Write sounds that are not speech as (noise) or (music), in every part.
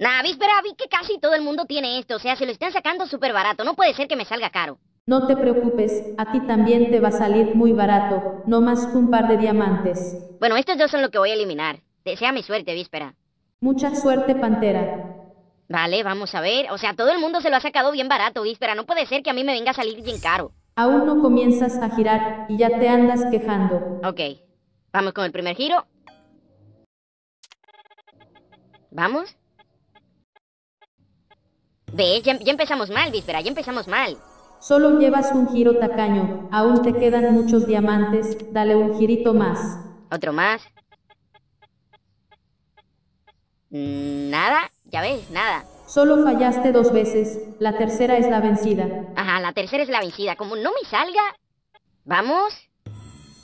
Nah, víspera vi que casi todo el mundo tiene esto, o sea, se lo están sacando súper barato, no puede ser que me salga caro. No te preocupes, a ti también te va a salir muy barato, no más que un par de diamantes. Bueno, estos dos son lo que voy a eliminar. Desea mi suerte, víspera. Mucha suerte, Pantera. Vale, vamos a ver. O sea, todo el mundo se lo ha sacado bien barato, víspera. No puede ser que a mí me venga a salir bien caro. Aún no comienzas a girar y ya te andas quejando. Ok, vamos con el primer giro. ¿Vamos? Ve, Ya, empezamos mal, Víspera, ya empezamos mal. Solo llevas un giro tacaño, aún te quedan muchos diamantes, dale un girito más. ¿Otro más? Nada, ya ves, nada. Solo fallaste dos veces, la tercera es la vencida. Ajá, la tercera es la vencida, como no me salga... ¿Vamos?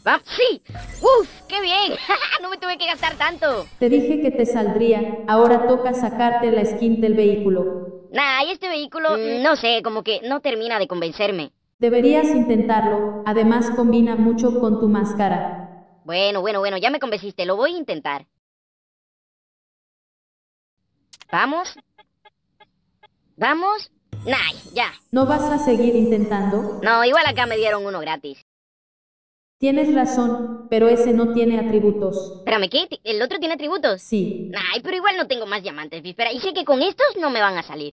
¡Vamos! ¡Sí! ¡Uf! ¡Qué bien! (laughs) ¡No me tuve que gastar tanto! Te dije que te saldría, ahora toca sacarte la skin del vehículo. Nah, este vehículo, no sé, como que no termina de convencerme. Deberías intentarlo, además combina mucho con tu máscara. Bueno, bueno, bueno, ya me convenciste, lo voy a intentar. ¿Vamos? ¿Vamos? Nah, ya. ¿No vas a seguir intentando? No, igual acá me dieron uno gratis. Tienes razón, pero ese no tiene atributos. Espérame, ¿qué? ¿El otro tiene atributos? Sí. Nah, pero igual no tengo más diamantes, Víspera. Y sé que con estos no me van a salir.